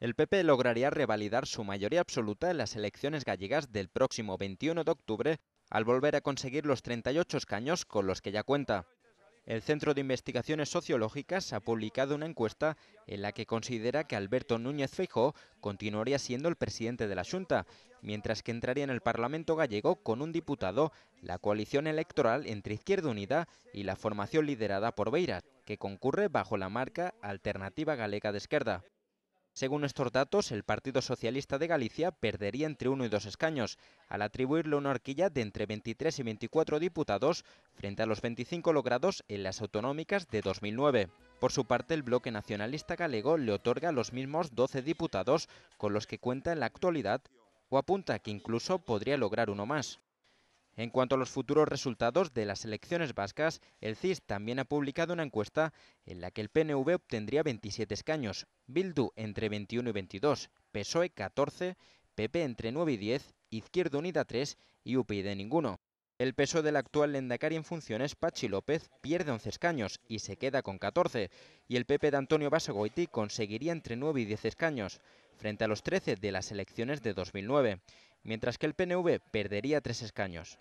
el PP lograría revalidar su mayoría absoluta en las elecciones gallegas del próximo 21 de octubre al volver a conseguir los 38 escaños con los que ya cuenta. El Centro de Investigaciones Sociológicas ha publicado una encuesta en la que considera que Alberto Núñez Feijóo continuaría siendo el presidente de la Junta, mientras que entraría en el Parlamento gallego con un diputado la coalición electoral entre Izquierda Unida y la formación liderada por Beira, que concurre bajo la marca Alternativa Galega de Izquierda. Según estos datos, el Partido Socialista de Galicia perdería entre uno y dos escaños, al atribuirle una horquilla de entre 23 y 24 diputados frente a los 25 logrados en las autonómicas de 2009. Por su parte, el bloque nacionalista galego le otorga los mismos 12 diputados con los que cuenta en la actualidad, o apunta que incluso podría lograr uno más. En cuanto a los futuros resultados de las elecciones vascas, el CIS también ha publicado una encuesta en la que el PNV obtendría 27 escaños, Bildu entre 21 y 22, PSOE 14, PP entre 9 y 10, Izquierda Unida 3 y UPyD ninguno. El peso e del actual Lendakari en funciones, Pachi López, pierde 11 escaños y se queda con 14, y el PP de Antonio Basagoiti conseguiría entre 9 y 10 escaños, frente a los 13 de las elecciones de 2009, mientras que el PNV perdería 3 escaños.